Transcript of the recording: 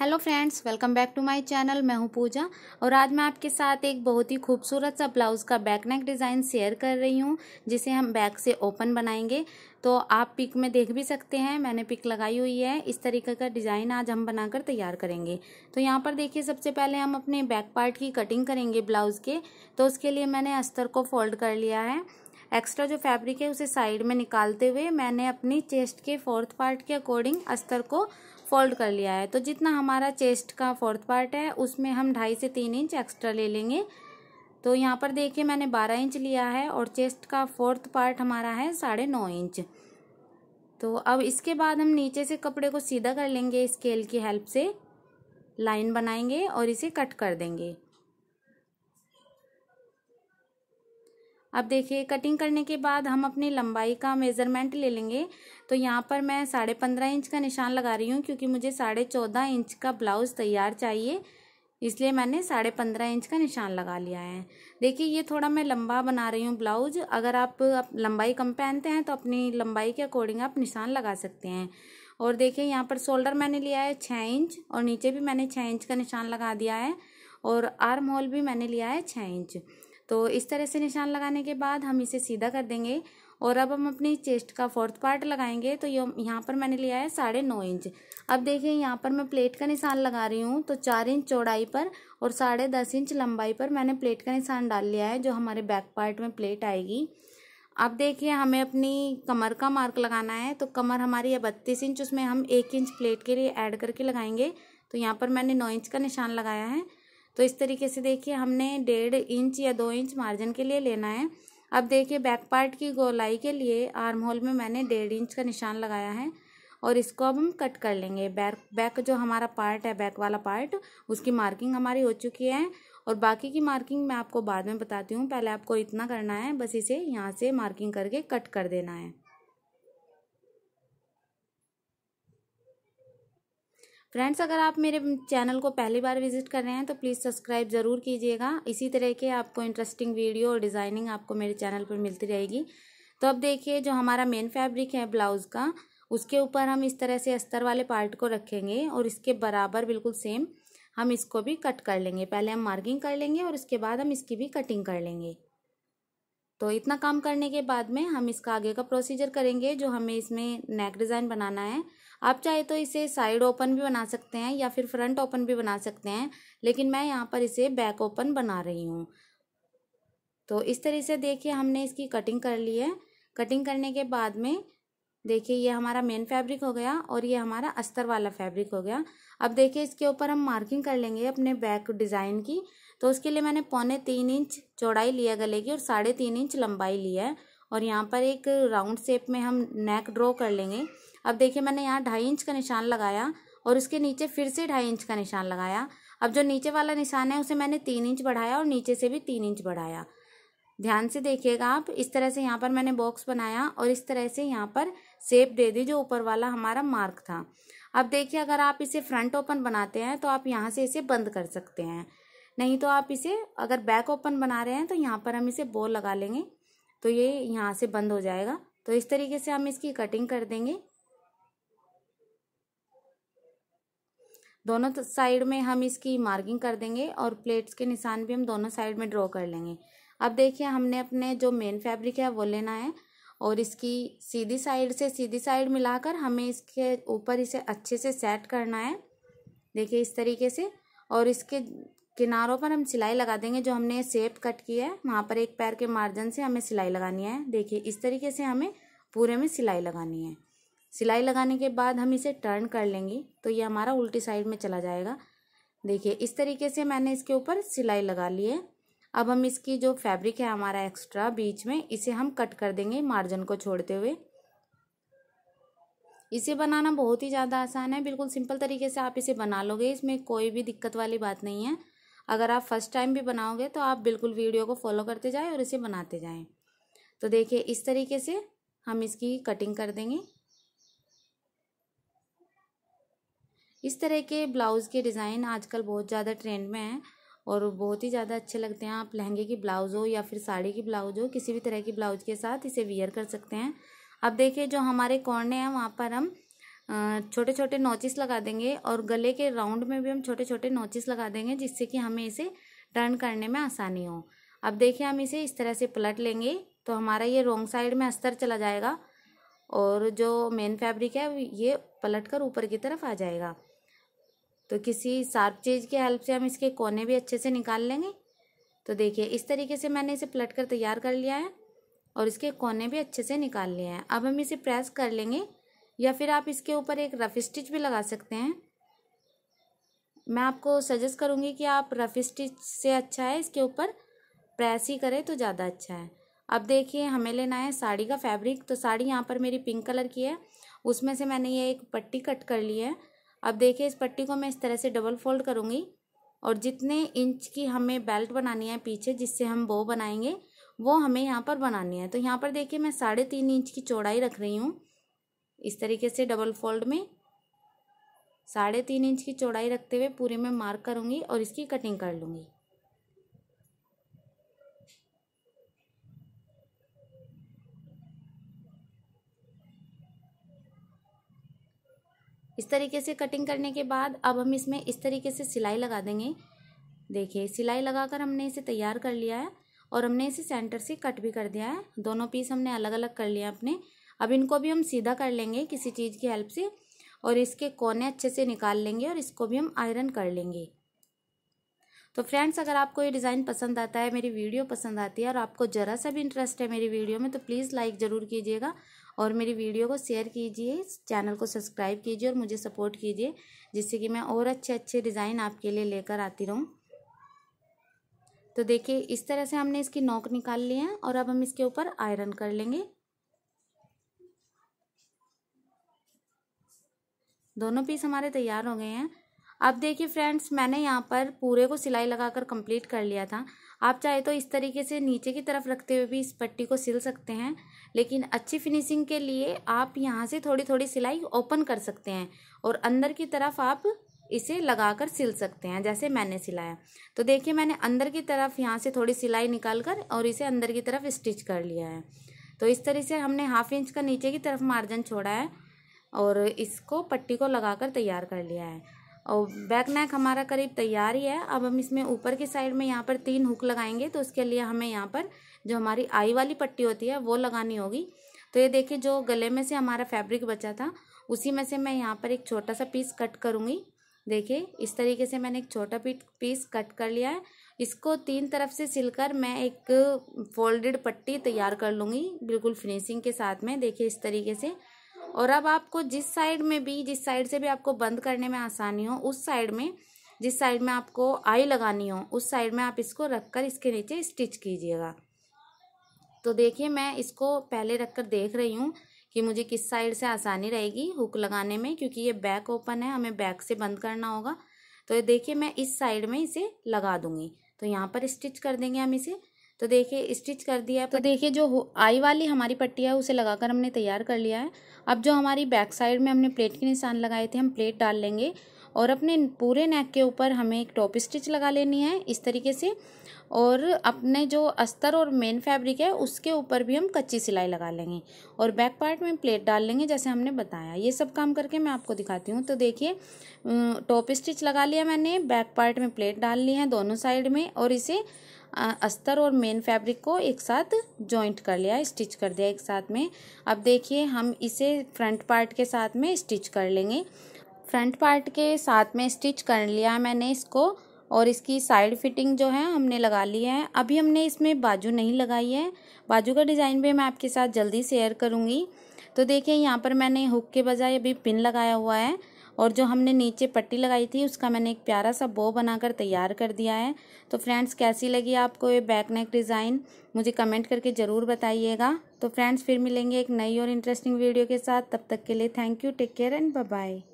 hello friends welcome back to my channel मैं हूं पूजा और आज मैं आपके साथ एक बहुत ही खूबसूरत सा ब्लाउज़ का बैक नेक डिज़ाइन शेयर कर रही हूं जिसे हम बैक से ओपन बनाएंगे तो आप पिक में देख भी सकते हैं मैंने पिक लगाई हुई है इस तरीके का डिज़ाइन आज हम बनाकर तैयार करेंगे तो यहाँ पर देखिए सबसे पहले हम अपने बैक पार्ट की कटिंग करेंगे ब्लाउज़ के तो उसके लिए मैंने अस्तर को फोल्ड कर लिया है एक्स्ट्रा जो फैब्रिक है उसे साइड में निकालते हुए मैंने अपनी चेस्ट के फोर्थ पार्ट के अकॉर्डिंग अस्तर को फोल्ड कर लिया है तो जितना हमारा चेस्ट का फोर्थ पार्ट है उसमें हम ढाई से तीन इंच एक्स्ट्रा ले लेंगे तो यहाँ पर देखिए मैंने बारह इंच लिया है और चेस्ट का फोर्थ पार्ट हमारा है साढ़े नौ इंच तो अब इसके बाद हम नीचे से कपड़े को सीधा कर लेंगे स्केल की हेल्प से लाइन बनाएंगे और इसे कट कर देंगे अब देखिए कटिंग करने के बाद हम अपनी लंबाई का मेज़रमेंट ले लेंगे तो यहाँ पर मैं साढ़े पंद्रह इंच का निशान लगा रही हूँ क्योंकि मुझे साढ़े चौदह इंच का ब्लाउज़ तैयार चाहिए इसलिए मैंने साढ़े पंद्रह इंच का निशान लगा लिया है देखिए ये थोड़ा मैं लंबा बना रही हूँ ब्लाउज अगर आप, लंबाई कम पहनते हैं तो अपनी लंबाई के अकॉर्डिंग आप निशान लगा सकते हैं और देखिए यहाँ पर शोल्डर मैंने लिया है छः इंच और नीचे भी मैंने छः इंच का निशान लगा दिया है और आर्म होल भी मैंने लिया है छः इंच तो इस तरह से निशान लगाने के बाद हम इसे सीधा कर देंगे और अब हम अपनी चेस्ट का फोर्थ पार्ट लगाएंगे तो ये यहाँ पर मैंने लिया है साढ़े नौ इंच अब देखिए यहाँ पर मैं प्लेट का निशान लगा रही हूँ तो चार इंच चौड़ाई पर और साढ़े दस इंच लंबाई पर मैंने प्लेट का निशान डाल लिया है जो हमारे बैक पार्ट में प्लेट आएगी अब देखिए हमें अपनी कमर का मार्क लगाना है तो कमर हमारी है बत्तीस इंच उसमें हम एक इंच प्लेट के लिए ऐड करके लगाएंगे तो यहाँ पर मैंने नौ इंच का निशान लगाया है तो इस तरीके से देखिए हमने डेढ़ इंच या दो इंच मार्जिन के लिए लेना है अब देखिए बैक पार्ट की गोलाई के लिए आर्म होल में मैंने डेढ़ इंच का निशान लगाया है और इसको अब हम कट कर लेंगे बैक बैक जो हमारा पार्ट है बैक वाला पार्ट उसकी मार्किंग हमारी हो चुकी है और बाकी की मार्किंग मैं आपको बाद में बताती हूँ पहले आपको इतना करना है बस इसे यहाँ से मार्किंग करके कट कर देना है फ्रेंड्स अगर आप मेरे चैनल को पहली बार विजिट कर रहे हैं तो प्लीज़ सब्सक्राइब ज़रूर कीजिएगा इसी तरह के आपको इंटरेस्टिंग वीडियो और डिज़ाइनिंग आपको मेरे चैनल पर मिलती रहेगी तो अब देखिए जो हमारा मेन फैब्रिक है ब्लाउज़ का उसके ऊपर हम इस तरह से अस्तर वाले पार्ट को रखेंगे और इसके बराबर बिल्कुल सेम हम इसको भी कट कर लेंगे पहले हम मार्किंग कर लेंगे और उसके बाद हम इसकी भी कटिंग कर लेंगे तो इतना काम करने के बाद में हम इसका आगे का प्रोसीजर करेंगे जो हमें इसमें नेक डिज़ाइन बनाना है आप चाहे तो इसे साइड ओपन भी बना सकते हैं या फिर फ्रंट ओपन भी बना सकते हैं लेकिन मैं यहाँ पर इसे बैक ओपन बना रही हूँ तो इस तरह से देखिए हमने इसकी कटिंग कर ली है कटिंग करने के बाद में देखिए ये हमारा मेन फैब्रिक हो गया और ये हमारा अस्तर वाला फैब्रिक हो गया अब देखिए इसके ऊपर हम मार्किंग कर लेंगे अपने बैक डिज़ाइन की तो उसके लिए मैंने पौने तीन इंच चौड़ाई लिया गले की और साढ़े तीन इंच लंबाई लिया है और यहाँ पर एक राउंड शेप में हम नेक ड्रॉ कर लेंगे अब देखिए मैंने यहाँ ढाई इंच का निशान लगाया और उसके नीचे फिर से ढाई इंच का निशान लगाया अब जो नीचे वाला निशान है उसे मैंने तीन इंच बढ़ाया और नीचे से भी तीन इंच बढ़ाया ध्यान से देखिएगा आप इस तरह से यहाँ पर मैंने बॉक्स बनाया और इस तरह से यहाँ पर सेप दे दी जो ऊपर वाला हमारा मार्क था अब देखिए अगर आप इसे फ्रंट ओपन बनाते हैं तो आप यहाँ से इसे बंद कर सकते हैं नहीं तो आप इसे अगर बैक ओपन बना रहे हैं तो यहाँ पर हम इसे बोल लगा लेंगे तो ये यहाँ से बंद हो जाएगा तो इस तरीके से हम इसकी कटिंग कर देंगे दोनों साइड में हम इसकी मार्किंग कर देंगे और प्लेट्स के निशान भी हम दोनों साइड में ड्रॉ कर लेंगे अब देखिए हमने अपने जो मेन फैब्रिक है वो लेना है और इसकी सीधी साइड से सीधी साइड मिलाकर हमें इसके ऊपर इसे अच्छे से सेट करना है देखिए इस तरीके से और इसके किनारों पर हम सिलाई लगा देंगे जो हमने सेप कट की है वहाँ पर एक पैर के मार्जिन से हमें सिलाई लगानी है देखिए इस तरीके से हमें पूरे में सिलाई लगानी है सिलाई लगाने के बाद हम इसे टर्न कर लेंगे तो ये हमारा उल्टी साइड में चला जाएगा देखिए इस तरीके से मैंने इसके ऊपर सिलाई लगा ली है अब हम इसकी जो फैब्रिक है हमारा एक्स्ट्रा बीच में इसे हम कट कर देंगे मार्जिन को छोड़ते हुए इसे बनाना बहुत ही ज़्यादा आसान है बिल्कुल सिंपल तरीके से आप इसे बना लोगे इसमें कोई भी दिक्कत वाली बात नहीं है अगर आप फर्स्ट टाइम भी बनाओगे तो आप बिल्कुल वीडियो को फॉलो करते जाएँ और इसे बनाते जाएँ तो देखिए इस तरीके से हम इसकी कटिंग कर देंगे इस तरह के ब्लाउज़ के डिज़ाइन आजकल बहुत ज़्यादा ट्रेंड में है और बहुत ही ज़्यादा अच्छे लगते हैं आप लहंगे की ब्लाउज़ हो या फिर साड़ी की ब्लाउज़ हो किसी भी तरह की ब्लाउज के साथ इसे वियर कर सकते हैं अब देखिए जो हमारे कोने हैं वहाँ पर हम छोटे छोटे नोचिस लगा देंगे और गले के राउंड में भी हम छोटे छोटे नोचिस लगा देंगे जिससे कि हमें इसे टर्न करने में आसानी हो अब देखिए हम इसे इस तरह से पलट लेंगे तो हमारा ये रोंग साइड में अस्तर चला जाएगा और जो मेन फैब्रिक है ये पलट कर ऊपर की तरफ आ जाएगा तो किसी शार्प चीज़ की हेल्प से हम इसके कोने भी अच्छे से निकाल लेंगे तो देखिए इस तरीके से मैंने इसे पलट कर तैयार कर लिया है और इसके कोने भी अच्छे से निकाल लिए हैं अब हम इसे प्रेस कर लेंगे या फिर आप इसके ऊपर एक रफ़ स्टिच भी लगा सकते हैं मैं आपको सजेस्ट करूँगी कि आप रफ़ स्टिच से अच्छा है इसके ऊपर प्रेस ही करें तो ज़्यादा अच्छा है अब देखिए हमें लेना है साड़ी का फैब्रिक तो साड़ी यहाँ पर मेरी पिंक कलर की है उसमें से मैंने ये एक पट्टी कट कर ली है अब देखिए इस पट्टी को मैं इस तरह से डबल फोल्ड करूँगी और जितने इंच की हमें बेल्ट बनानी है पीछे जिससे हम बो बनाएंगे वो हमें यहाँ पर बनानी है तो यहाँ पर देखिए मैं साढ़े तीन इंच की चौड़ाई रख रही हूँ इस तरीके से डबल फोल्ड में साढ़े तीन इंच की चौड़ाई रखते हुए पूरे में मार्क करूँगी और इसकी कटिंग कर लूँगी इस तरीके से कटिंग करने के बाद अब हम इसमें इस तरीके से सिलाई लगा देंगे देखिए सिलाई लगाकर हमने इसे तैयार कर लिया है और हमने इसे सेंटर से कट भी कर दिया है दोनों पीस हमने अलग अलग कर लिया अपने अब इनको भी हम सीधा कर लेंगे किसी चीज़ की हेल्प से और इसके कोने अच्छे से निकाल लेंगे और इसको भी हम आयरन कर लेंगे तो फ्रेंड्स अगर आपको ये डिज़ाइन पसंद आता है मेरी वीडियो पसंद आती है और आपको ज़रा सा भी इंटरेस्ट है मेरी वीडियो में तो प्लीज़ लाइक ज़रूर कीजिएगा और मेरी वीडियो को शेयर कीजिए चैनल को सब्सक्राइब कीजिए और मुझे सपोर्ट कीजिए जिससे कि मैं और अच्छे अच्छे डिज़ाइन आपके लिए लेकर आती रहूँ तो देखिए इस तरह से हमने इसकी नोक निकाल ली है और अब हम इसके ऊपर आयरन कर लेंगे दोनों पीस हमारे तैयार हो गए हैं अब देखिए फ्रेंड्स मैंने यहाँ पर पूरे को सिलाई लगाकर कंप्लीट कर लिया था आप चाहे तो इस तरीके से नीचे की तरफ रखते हुए भी इस पट्टी को सिल सकते हैं लेकिन अच्छी फिनिशिंग के लिए आप यहाँ से थोड़ी थोड़ी सिलाई ओपन कर सकते हैं और अंदर की तरफ आप इसे लगाकर सिल सकते हैं जैसे मैंने सिलाया तो देखिए मैंने अंदर की तरफ यहाँ से थोड़ी सिलाई निकाल कर और इसे अंदर की तरफ स्टिच कर लिया है तो इस तरह से हमने हाफ इंच का नीचे की तरफ मार्जिन छोड़ा है और इसको पट्टी को लगाकर तैयार कर लिया है और बैक नेक हमारा करीब तैयार ही है अब हम इसमें ऊपर की साइड में यहाँ पर तीन हुक लगाएंगे तो उसके लिए हमें यहाँ पर जो हमारी आई वाली पट्टी होती है वो लगानी होगी तो ये देखिए जो गले में से हमारा फैब्रिक बचा था उसी में से मैं यहाँ पर एक छोटा सा पीस कट करूँगी देखिए इस तरीके से मैंने एक छोटा पीस कट कर लिया है इसको तीन तरफ से सिलकर मैं एक फोल्डेड पट्टी तैयार कर लूँगी बिल्कुल फिनिशिंग के साथ में देखिए इस तरीके से और अब आपको जिस साइड में भी जिस साइड से भी आपको बंद करने में आसानी हो उस साइड में जिस साइड में आपको आई लगानी हो उस साइड में आप इसको रखकर इसके नीचे स्टिच कीजिएगा तो देखिए मैं इसको पहले रखकर देख रही हूँ कि मुझे किस साइड से आसानी रहेगी हुक लगाने में क्योंकि ये बैक ओपन है हमें बैक से बंद करना होगा तो देखिए मैं इस साइड में इसे लगा दूँगी तो यहाँ पर स्टिच कर देंगे हम इसे तो देखिए स्टिच कर दिया तो देखिए जो आई वाली हमारी पट्टी है उसे लगाकर हमने तैयार कर लिया है अब जो हमारी बैक साइड में हमने प्लेट के निशान लगाए थे हम प्लेट डाल लेंगे और अपने पूरे नेक के ऊपर हमें एक टॉप स्टिच लगा लेनी है इस तरीके से और अपने जो अस्तर और मेन फैब्रिक है उसके ऊपर भी हम कच्ची सिलाई लगा लेंगे और बैक पार्ट में प्लेट डाल लेंगे जैसे हमने बताया ये सब काम करके मैं आपको दिखाती हूँ तो देखिए टॉप स्टिच लगा लिया मैंने बैक पार्ट में प्लेट डाल ली है दोनों साइड में और इसे अस्तर और मेन फैब्रिक को एक साथ जॉइंट कर लिया स्टिच कर दिया एक साथ में अब देखिए हम इसे फ्रंट पार्ट के साथ में स्टिच कर लेंगे फ्रंट पार्ट के साथ में स्टिच कर लिया है मैंने इसको और इसकी साइड फिटिंग जो है हमने लगा ली है अभी हमने इसमें बाजू नहीं लगाई है बाजू का डिज़ाइन भी मैं आपके साथ जल्दी शेयर करूँगी तो देखिए यहाँ पर मैंने हुक के बजाय अभी पिन लगाया हुआ है और जो हमने नीचे पट्टी लगाई थी उसका मैंने एक प्यारा सा बो बनाकर तैयार कर दिया है तो फ्रेंड्स कैसी लगी आपको ये बैक नेक डिज़ाइन मुझे कमेंट करके ज़रूर बताइएगा तो फ्रेंड्स फिर मिलेंगे एक नई और इंटरेस्टिंग वीडियो के साथ तब तक के लिए thank you take care and bye